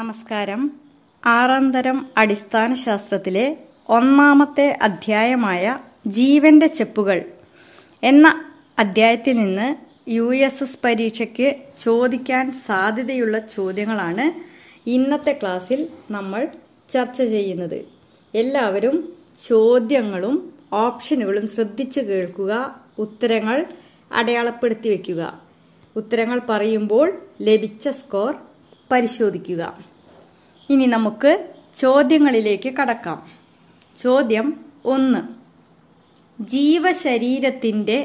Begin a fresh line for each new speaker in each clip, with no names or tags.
നമസ്കാരം ആറാം തരം അടിസ്ഥാന ശാസ്ത്രത്തിലെ ഒന്നാമത്തെ അധ്യായമായ ജീവന്റെ ചെപ്പുകൾ എന്ന അധ്യായത്തിൽ നിന്ന് യു എസ് എസ് പരീക്ഷയ്ക്ക് ചോദിക്കാൻ സാധ്യതയുള്ള ചോദ്യങ്ങളാണ് ഇന്നത്തെ ക്ലാസ്സിൽ നമ്മൾ ചർച്ച ചെയ്യുന്നത് എല്ലാവരും ചോദ്യങ്ങളും ഓപ്ഷനുകളും ശ്രദ്ധിച്ചു കേൾക്കുക ഉത്തരങ്ങൾ അടയാളപ്പെടുത്തി വയ്ക്കുക ഉത്തരങ്ങൾ പറയുമ്പോൾ ലഭിച്ച സ്കോർ പരിശോധിക്കുക ഇനി നമുക്ക് ചോദ്യങ്ങളിലേക്ക് കടക്കാം ചോദ്യം ഒന്ന് ജീവശരീരത്തിൻ്റെ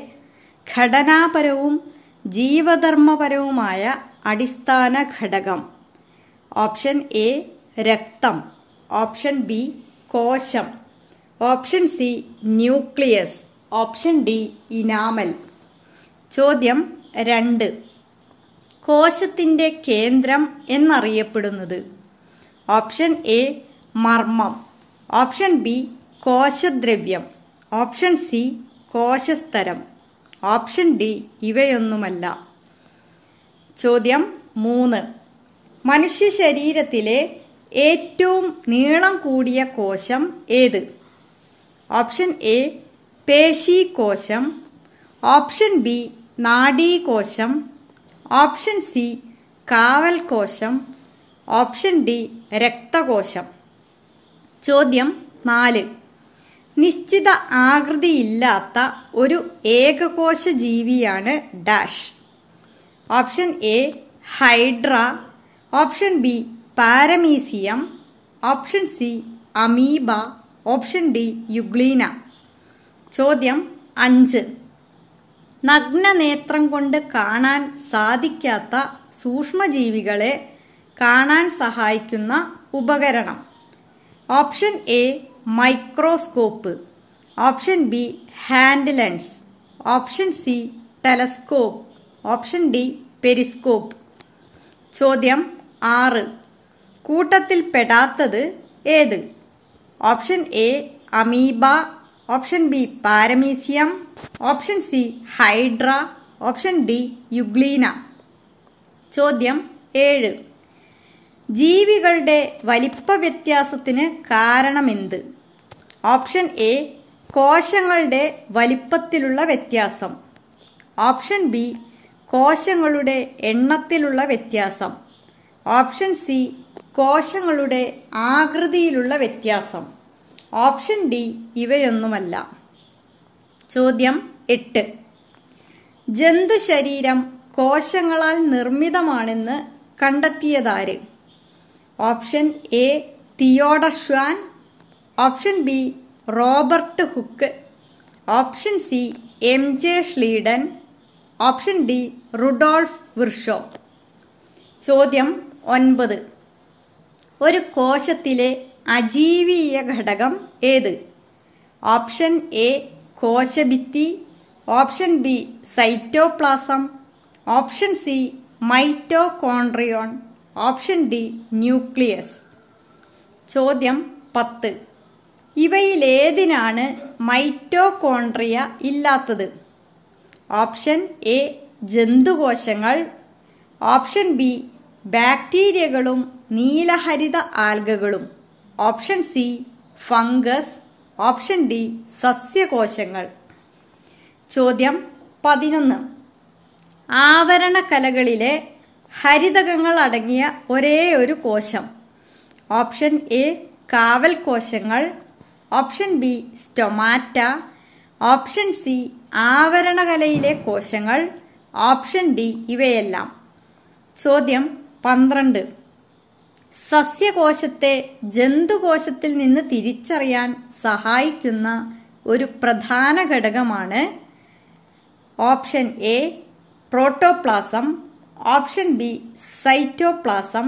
ഘടനാപരവും ജീവധർമ്മപരവുമായ അടിസ്ഥാന ഘടകം ഓപ്ഷൻ എ രക്തം ഓപ്ഷൻ ബി കോശം option C nucleus option D enamel ചോദ്യം രണ്ട് കോശത്തിൻ്റെ കേന്ദ്രം എന്നറിയപ്പെടുന്നത് ഓപ്ഷൻ എ മർമ്മം ഓപ്ഷൻ ബി കോശദ്രവ്യം ഓപ്ഷൻ സി കോശസ്തരം ഓപ്ഷൻ ഡി ഇവയൊന്നുമല്ല ചോദ്യം മൂന്ന് മനുഷ്യ ശരീരത്തിലെ ഏറ്റവും നീളം കൂടിയ കോശം ഏത് ഓപ്ഷൻ എ പേശി കോശം ഓപ്ഷൻ ബി നാഡീകോശം ഓപ്ഷൻ സി കാവൽ കോശം ഓപ്ഷൻ ഡി രക്തകോശം ചോദ്യം നാല് നിശ്ചിത ആകൃതിയില്ലാത്ത ഒരു ഏകകോശ ജീവിയാണ് dash option A hydra option B paramecium option C amoeba option D euglena ചോദ്യം അഞ്ച് നഗ്നനേത്രം കൊണ്ട് കാണാൻ സാധിക്കാത്ത സൂക്ഷ്മജീവികളെ കാണാൻ സഹായിക്കുന്ന ഉപകരണം option A microscope option B hand lens option C telescope option D periscope ചോദ്യം ആറ് കൂട്ടത്തിൽ പെടാത്തത് ഏത് option A amoeba option B paramecium option C hydra option D euglena ചോദ്യം ഏഴ് ജീവികളുടെ വലിപ്പ വ്യത്യാസത്തിന് കാരണമെന്ത് ഓപ്ഷൻ എ കോശങ്ങളുടെ വലിപ്പത്തിലുള്ള വ്യത്യാസം ഓപ്ഷൻ ബി കോശങ്ങളുടെ എണ്ണത്തിലുള്ള വ്യത്യാസം ഓപ്ഷൻ സി കോശങ്ങളുടെ ആകൃതിയിലുള്ള വ്യത്യാസം ഓപ്ഷൻ ഡി ഇവയൊന്നുമല്ല ചോദ്യം എട്ട് ജന്തു ശരീരം കോശങ്ങളാൽ നിർമ്മിതമാണെന്ന് കണ്ടെത്തിയതാര് option A Theodor Schwann option B Robert Hooke option C M J Schleiden option D Rudolf Virchow ചോദ്യം ഒൻപത് ഒരു കോശത്തിലെ അജീവീയ ഘടകം ഏത് ഓപ്ഷൻ എ കോശഭിത്തി option B cytoplasm option C mitochondrion option D nucleus ചോദ്യം പത്ത് ഇവയിലേതിനാണ് മൈറ്റോകോൺട്രിയ ഇല്ലാത്തത് ഓപ്ഷൻ എ ജന്തുകോശങ്ങൾ ഓപ്ഷൻ ബി ബാക്ടീരിയകളും നീലഹരിത ആൽഗകളും option C fungus option D സസ്യകോശങ്ങൾ ചോദ്യം പതിനൊന്ന് ആവരണ കലകളിലെ ഹരിതകങ്ങൾ അടങ്ങിയ ഒരേ ഒരു കോശം ഓപ്ഷൻ എ കാവൽ കോശങ്ങൾ option B stomata option C ആവരണകലയിലെ കോശങ്ങൾ ഓപ്ഷൻ ഡി ഇവയെല്ലാം ചോദ്യം പന്ത്രണ്ട് സസ്യകോശത്തെ ജന്തുകോശത്തിൽ നിന്ന് തിരിച്ചറിയാൻ സഹായിക്കുന്ന ഒരു പ്രധാന ഘടകമാണ് option A protoplasm option B cytoplasm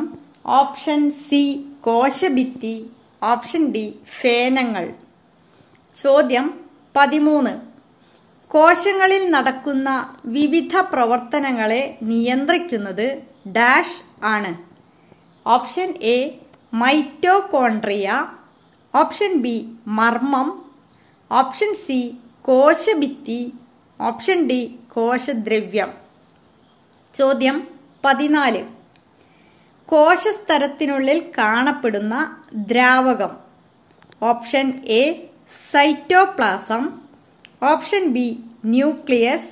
option C കോശഭിത്തി ഓപ്ഷൻ ഡി ഫേനങ്ങൾ ചോദ്യം പതിമൂന്ന് കോശങ്ങളിൽ നടക്കുന്ന വിവിധ പ്രവർത്തനങ്ങളെ നിയന്ത്രിക്കുന്നത് ഡാഷ് ആണ് option A mitochondria option B മർമ്മം ഓപ്ഷൻ സി കോശഭിത്തി ഓപ്ഷൻ ഡി കോശദ്രവ്യം ചോദ്യം പതിനാല് കോശസ്തരത്തിനുള്ളിൽ കാണപ്പെടുന്ന ദ്രാവകം option A cytoplasm option B nucleus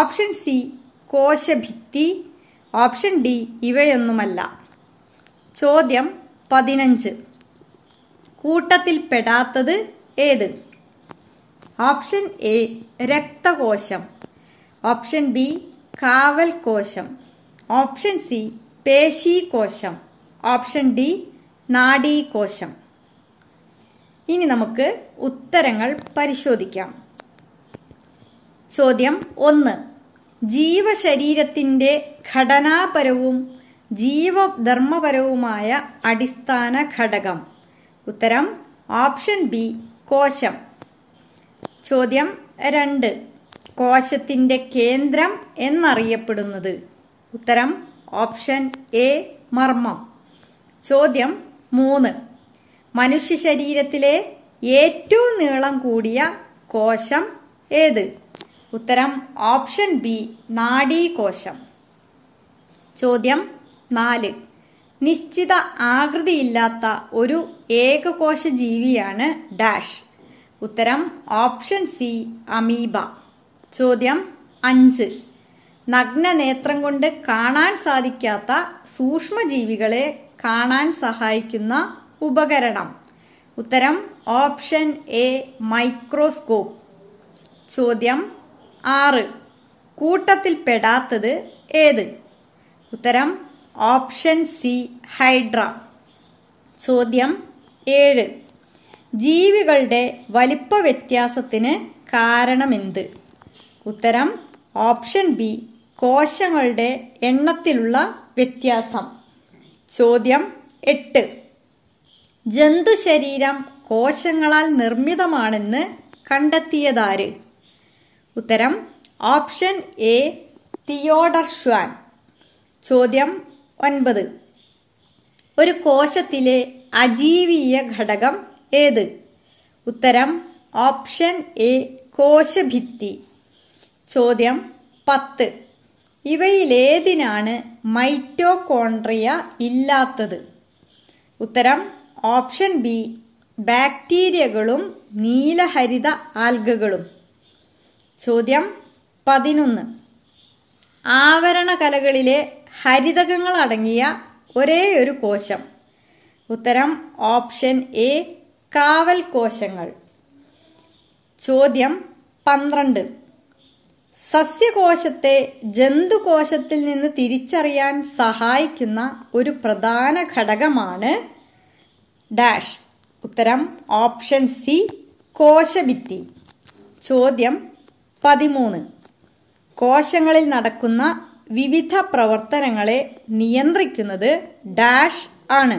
option C കോശഭിത്തി ഓപ്ഷൻ ഡി ഇവയൊന്നുമല്ല ചോദ്യം പതിനഞ്ച് കൂട്ടത്തിൽ പെടാത്തത് ഏത് ഓപ്ഷൻ എ രക്തകോശം ഓപ്ഷൻ ബി കാവൽ കോശം ഓപ്ഷൻ സി പേശീകോശം ഓപ്ഷൻ ഡി നാഡീകോശം ഇനി നമുക്ക് ഉത്തരങ്ങൾ പരിശോധിക്കാം ചോദ്യം ഒന്ന് ജീവശരീരത്തിൻ്റെ ഘടനാപരവും ജീവധർമ്മപരവുമായ അടിസ്ഥാന ഘടകം ഉത്തരം ഓപ്ഷൻ ബി കോശം ചോദ്യം രണ്ട് കോശത്തിന്റെ കേന്ദ്രം എന്നറിയപ്പെടുന്നത് ഉത്തരം ഓപ്ഷൻ എ മർമ്മം ചോദ്യം മൂന്ന് മനുഷ്യ ശരീരത്തിലെ ഏറ്റവും നീളം കൂടിയ കോശം ഏത് ഉത്തരം ഓപ്ഷൻ ബി നാഡീകോശം ചോദ്യം നാല് നിശ്ചിത ആകൃതിയില്ലാത്ത ഒരു ഏകകോശ ജീവിയാണ് ഡാഷ് ഉത്തരം ഓപ്ഷൻ സി അമീബ ചോദ്യം അഞ്ച് നഗ്നനേത്രം കൊണ്ട് കാണാൻ സാധിക്കാത്ത സൂക്ഷ്മജീവികളെ കാണാൻ സഹായിക്കുന്ന ഉപകരണം ഉത്തരം ഓപ്ഷൻ എ മൈക്രോസ്കോപ്പ് ചോദ്യം ആറ് കൂട്ടത്തിൽ പെടാത്തത് ഏത് ഉത്തരം ഓപ്ഷൻ സി ഹൈഡ്ര ചോദ്യം ഏഴ് ജീവികളുടെ വലിപ്പ വ്യത്യാസത്തിന് കാരണമെന്ത് ഉത്തരം ഓപ്ഷൻ ബി കോശങ്ങളുടെ എണ്ണത്തിലുള്ള വ്യത്യാസം ചോദ്യം എട്ട് ജന്തു ശരീരം കോശങ്ങളാൽ നിർമ്മിതമാണെന്ന് കണ്ടെത്തിയതാര് ഉത്തരം ഓപ്ഷൻ എ തിയോഡർ ഷ്വാൻ ചോദ്യം ഒൻപത് ഒരു കോശത്തിലെ അജീവീയ ഘടകം ഏത് ഉത്തരം ഓപ്ഷൻ എ കോശഭിത്തി ചോദ്യം പത്ത് ഇവയിലേതിനാണ് മൈറ്റോകോൺട്രിയ ഇല്ലാത്തത് ഉത്തരം ഓപ്ഷൻ ബി ബാക്ടീരിയകളും നീലഹരിത ആൽഗകളും ചോദ്യം പതിനൊന്ന് ആവരണ കലകളിലെ ഹരിതകങ്ങൾ അടങ്ങിയ ഒരേ ഒരു കോശം ഉത്തരം ഓപ്ഷൻ എ കാവൽ കോശങ്ങൾ ചോദ്യം പന്ത്രണ്ട് സസ്യകോശത്തെ ജന്തുകോശത്തിൽ നിന്ന് തിരിച്ചറിയാൻ സഹായിക്കുന്ന ഒരു പ്രധാന ഘടകമാണ് ഡാഷ് ഉത്തരം ഓപ്ഷൻ സി കോശഭിത്തി ചോദ്യം പതിമൂന്ന് കോശങ്ങളിൽ നടക്കുന്ന വിവിധ പ്രവർത്തനങ്ങളെ നിയന്ത്രിക്കുന്നത് ഡാഷ് ആണ്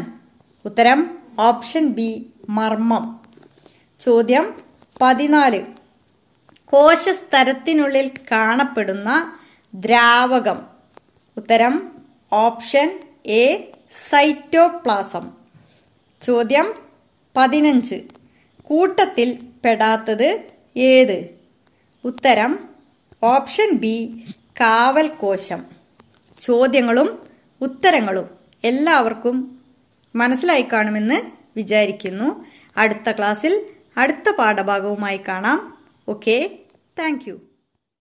ഉത്തരം ഓപ്ഷൻ ബി മർമ്മം ചോദ്യം പതിനാല് കോശസ്തരത്തിനുള്ളിൽ കാണപ്പെടുന്ന ദ്രാവകം ഉത്തരം ഓപ്ഷൻ എ സൈറ്റോപ്ലാസം ചോദ്യം പതിനഞ്ച് കൂട്ടത്തിൽ പെടാത്തത് ഏത് ഉത്തരം ഓപ്ഷൻ ബി കാവൽ കോശം ചോദ്യങ്ങളും ഉത്തരങ്ങളും എല്ലാവർക്കും മനസ്സിലായി കാണുമെന്ന് വിചാരിക്കുന്നു അടുത്ത ക്ലാസ്സിൽ അടുത്ത പാഠഭാഗവുമായി കാണാം ഓക്കെ താങ്ക്